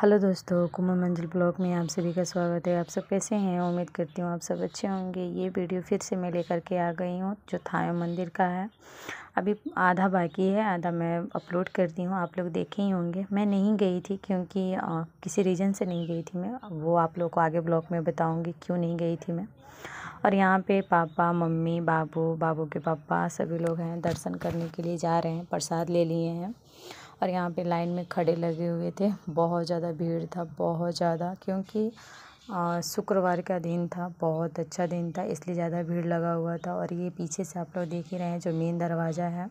hello दोस्तों कुमार मंजिल blog में आप सभी का स्वागत है आप सब कैसे हैं उम्मीद करती हूँ आप सब अच्छे होंगे ये वीडियो फिर से मैं लेकर के आ गई हूँ जो थाया मंदिर का है अभी आधा बाकी है आधा मैं अपलोड करती हूँ आप लोग देखे ही होंगे मैं नहीं गई थी क्योंकि आ, किसी रीज़न से नहीं गई थी मैं वो आप लोग को आगे ब्लॉग में बताऊँगी क्यों नहीं गई थी मैं और यहाँ पे पापा मम्मी बाबू बाबू के पापा सभी लोग हैं दर्शन करने के लिए जा रहे हैं प्रसाद ले लिए हैं और यहाँ पे लाइन में खड़े लगे हुए थे बहुत ज़्यादा भीड़ था बहुत ज़्यादा क्योंकि शुक्रवार का दिन था बहुत अच्छा दिन था इसलिए ज़्यादा भीड़ लगा हुआ था और ये पीछे से आप लोग देख ही रहे हैं जो मेन दरवाज़ा है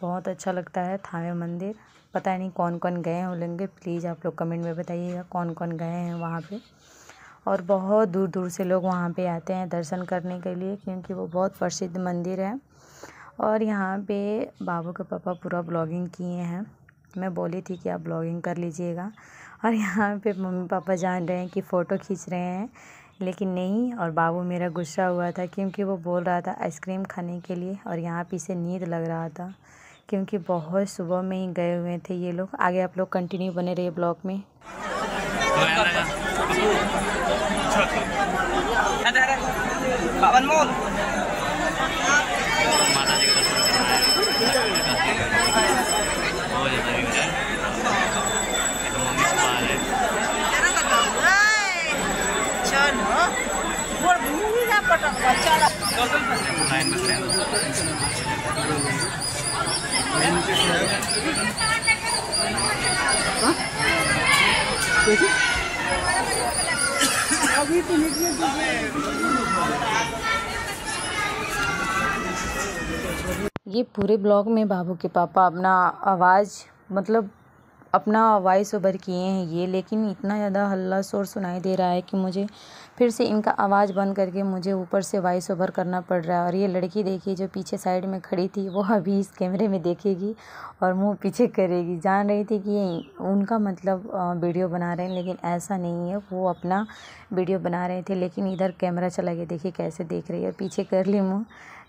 बहुत अच्छा लगता है थावे मंदिर पता नहीं कौन कौन गए उलेंगे प्लीज़ आप लोग कमेंट में बताइएगा कौन कौन गए हैं वहाँ पे और बहुत दूर दूर से लोग वहाँ पे आते हैं दर्शन करने के लिए क्योंकि वो बहुत प्रसिद्ध मंदिर है और यहाँ पे बाबू के पापा पूरा ब्लॉगिंग किए हैं मैं बोली थी कि आप ब्लॉगिंग कर लीजिएगा और यहाँ पे मम्मी पापा जान रहे हैं कि फ़ोटो खींच रहे हैं लेकिन नहीं और बाबू मेरा गुस्सा हुआ था क्योंकि वो बोल रहा था आइसक्रीम खाने के लिए और यहाँ पे इसे नींद लग रहा था क्योंकि बहुत सुबह में ही गए हुए थे ये लोग आगे आप लोग कंटिन्यू बने रहिए ब्लॉग में अभी तो ये पूरे ब्लॉग में बाबू के पापा अपना आवाज़ मतलब अपना वॉइस ओवर किए हैं ये लेकिन इतना ज़्यादा हल्ला शोर सुनाई दे रहा है कि मुझे फिर से इनका आवाज़ बंद करके मुझे ऊपर से वॉइस ओवर करना पड़ रहा है और ये लड़की देखिए जो पीछे साइड में खड़ी थी वो अभी इस कैमरे में देखेगी और मुंह पीछे करेगी जान रही थी कि ये उनका मतलब वीडियो बना रहे हैं लेकिन ऐसा नहीं है वो अपना वीडियो बना रहे थे लेकिन इधर कैमरा चला गया देखिए कैसे देख रही है पीछे कर ली मुँह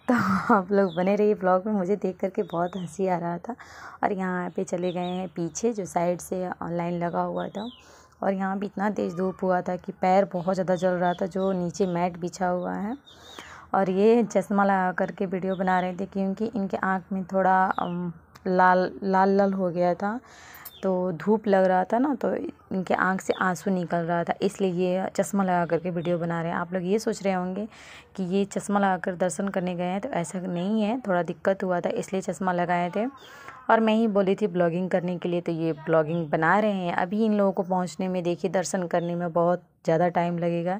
तो आप लोग बने रहिए ब्लॉग में मुझे देख करके बहुत हंसी आ रहा था और यहाँ पे चले गए हैं पीछे जो साइड से ऑनलाइन लगा हुआ था और यहाँ भी इतना तेज़ धूप हुआ था कि पैर बहुत ज़्यादा जल रहा था जो नीचे मैट बिछा हुआ है और ये चश्मा लगा करके वीडियो बना रहे थे क्योंकि इनके आँख में थोड़ा लाल लाल लाल हो गया था तो धूप लग रहा था ना तो इनके आँख से आंसू निकल रहा था इसलिए ये चश्मा लगा करके वीडियो बना रहे हैं आप लोग ये सोच रहे होंगे कि ये चश्मा लगा कर दर्शन करने गए हैं तो ऐसा नहीं है थोड़ा दिक्कत हुआ था इसलिए चश्मा लगाए थे और मैं ही बोली थी ब्लॉगिंग करने के लिए तो ये ब्लॉगिंग बना रहे हैं अभी इन लोगों को पहुंचने में देखिए दर्शन करने में बहुत ज़्यादा टाइम लगेगा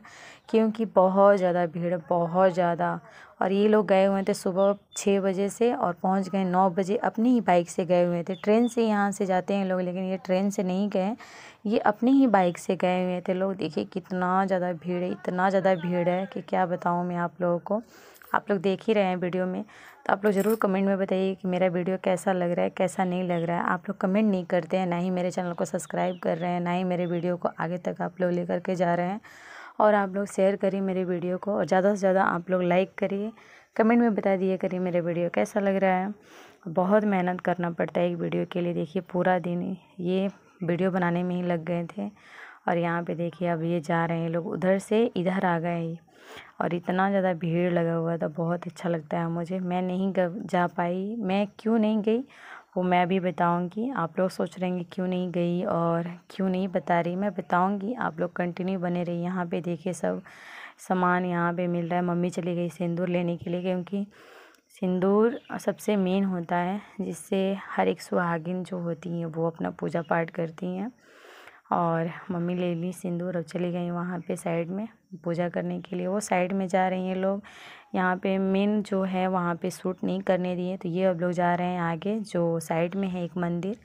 क्योंकि बहुत ज़्यादा भीड़ बहुत ज़्यादा और ये लोग गए हुए थे सुबह छः बजे से और पहुंच गए नौ बजे अपनी ही बाइक से गए हुए थे ट्रेन से यहाँ से जाते हैं लोग लेकिन ये ट्रेन से नहीं गए ये अपनी ही बाइक से गए हुए थे लोग देखिए कितना ज़्यादा भीड़ है इतना ज़्यादा भीड़ है कि क्या बताऊँ मैं आप लोगों को आप लोग देख ही रहे हैं वीडियो में तो आप लोग ज़रूर कमेंट में बताइए कि मेरा वीडियो कैसा लग रहा है कैसा नहीं लग रहा है आप लोग कमेंट नहीं करते हैं ना ही मेरे चैनल को सब्सक्राइब कर रहे हैं ना ही मेरे वीडियो को आगे तक आप लोग लेकर के जा रहे हैं और आप लोग शेयर करिए मेरे वीडियो को और ज़्यादा से ज़्यादा आप लोग लाइक करिए कमेंट में बता दिए करिए मेरा वीडियो कैसा लग रहा है बहुत मेहनत करना पड़ता है एक वीडियो के लिए देखिए पूरा दिन ये वीडियो बनाने में ही लग गए थे और यहाँ पे देखिए अब ये जा रहे हैं लोग उधर से इधर आ गए और इतना ज़्यादा भीड़ लगा हुआ था बहुत अच्छा लगता है मुझे मैं नहीं जा पाई मैं क्यों नहीं गई वो मैं भी बताऊंगी आप लोग सोच रहे हैं क्यों नहीं गई और क्यों नहीं बता रही मैं बताऊंगी आप लोग कंटिन्यू बने रही यहाँ पे देखिए सब सामान यहाँ पे मिल रहा है मम्मी चली गई सिंदूर लेने के लिए क्योंकि सिंदूर सबसे मेन होता है जिससे हर एक सुहागिन जो होती हैं वो अपना पूजा पाठ करती हैं और मम्मी ले ली सिंदूर और चली गई वहाँ पे साइड में पूजा करने के लिए वो साइड में जा रही हैं लोग यहाँ पे मेन जो है वहाँ पे सूट नहीं करने दिए तो ये अब लोग जा रहे हैं आगे जो साइड में है एक मंदिर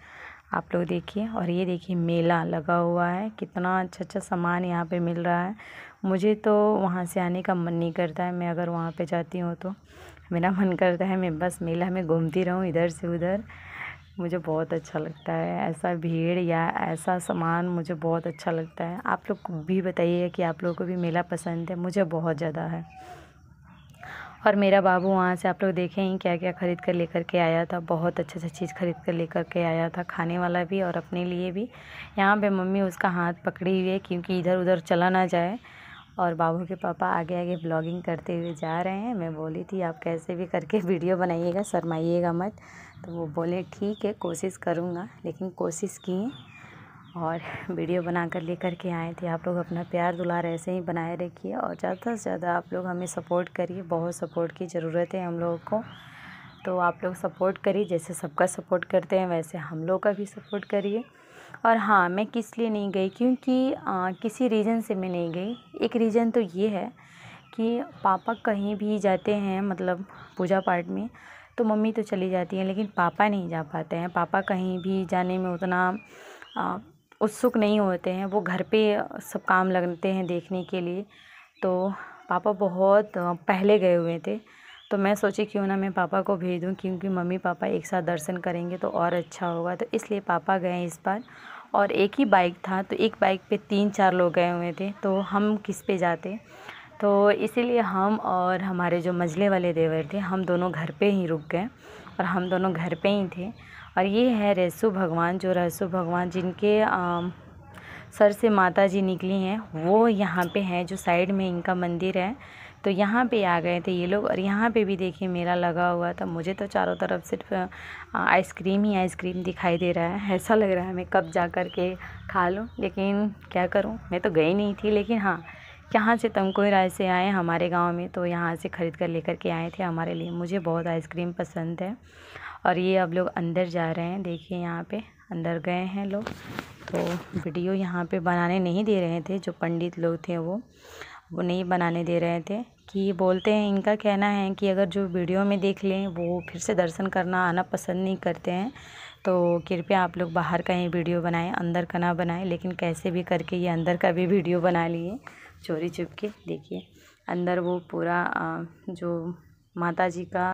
आप लोग देखिए और ये देखिए मेला लगा हुआ है कितना अच्छा अच्छा सामान यहाँ पर मिल रहा है मुझे तो वहाँ से आने का मन नहीं करता है मैं अगर वहाँ पर जाती हूँ तो मेरा मन करता है मैं बस मेला में घूमती रहूँ इधर से उधर मुझे बहुत अच्छा लगता है ऐसा भीड़ या ऐसा सामान मुझे बहुत अच्छा लगता है आप लोग भी बताइए कि आप लोगों को भी मेला पसंद है मुझे बहुत ज़्यादा है और मेरा बाबू वहाँ से आप लोग देखें ही क्या क्या ख़रीद कर लेकर के आया था बहुत अच्छा अच्छे चीज़ ख़रीद कर लेकर के आया था खाने वाला भी और अपने लिए भी यहाँ पे मम्मी उसका हाथ पकड़ी हुई है क्योंकि इधर उधर चला ना जाए और बाबू के पापा आगे आगे ब्लॉगिंग करते हुए जा रहे हैं मैं बोली थी आप कैसे भी करके वीडियो बनाइएगा शरमाइएगा मत तो वो बोले ठीक है कोशिश करूँगा लेकिन कोशिश किए और वीडियो बना कर ले करके के आए थे आप लोग अपना प्यार दुलार ऐसे ही बनाए रखिए और ज़्यादा से ज़्यादा आप लोग हमें सपोर्ट करिए बहुत सपोर्ट की ज़रूरत है हम लोगों को तो आप लोग सपोर्ट करिए जैसे सबका सपोर्ट करते हैं वैसे हम लोग का भी सपोर्ट करिए और हाँ मैं किस लिए नहीं गई क्योंकि किसी रीज़न से मैं नहीं गई एक रीज़न तो ये है कि पापा कहीं भी जाते हैं मतलब पूजा पाठ में तो मम्मी तो चली जाती हैं लेकिन पापा नहीं जा पाते हैं पापा कहीं भी जाने में उतना उत्सुक नहीं होते हैं वो घर पे सब काम लगते हैं देखने के लिए तो पापा बहुत पहले गए हुए थे तो मैं सोची क्यों ना मैं पापा को भेज दूँ क्योंकि मम्मी पापा एक साथ दर्शन करेंगे तो और अच्छा होगा तो इसलिए पापा गए इस बार और एक ही बाइक था तो एक बाइक पे तीन चार लोग गए हुए थे तो हम किस पे जाते तो इसीलिए हम और हमारे जो मजले वाले देवर थे हम दोनों घर पे ही रुक गए और हम दोनों घर पे ही थे और ये है रेसु भगवान जो रेसु भगवान जिनके आ, सर से माता जी निकली हैं वो यहाँ पे हैं जो साइड में इनका मंदिर है तो यहाँ पे आ गए थे ये लोग और यहाँ पे भी देखिए मेला लगा हुआ था मुझे तो चारों तरफ सिर्फ आइसक्रीम ही आइसक्रीम दिखाई दे रहा है ऐसा लग रहा है मैं कब जा कर के खा लूँ लेकिन क्या करूँ मैं तो गई नहीं थी लेकिन हाँ यहाँ से तमकोई राय से आए हमारे गांव में तो यहाँ से ख़रीद कर लेकर के आए थे हमारे लिए मुझे बहुत आइसक्रीम पसंद है और ये अब लोग अंदर जा रहे हैं देखिए यहाँ पे अंदर गए हैं लोग तो वीडियो यहाँ पे बनाने नहीं दे रहे थे जो पंडित लोग थे वो वो नहीं बनाने दे रहे थे कि बोलते हैं इनका कहना है कि अगर जो वीडियो में देख लें वो फिर से दर्शन करना आना पसंद नहीं करते हैं तो कृपया आप लोग बाहर का ही वीडियो बनाएं अंदर का ना बनाएं लेकिन कैसे भी करके ये अंदर का भी वीडियो बना लिए चोरी चुप के देखिए अंदर वो पूरा जो माता जी का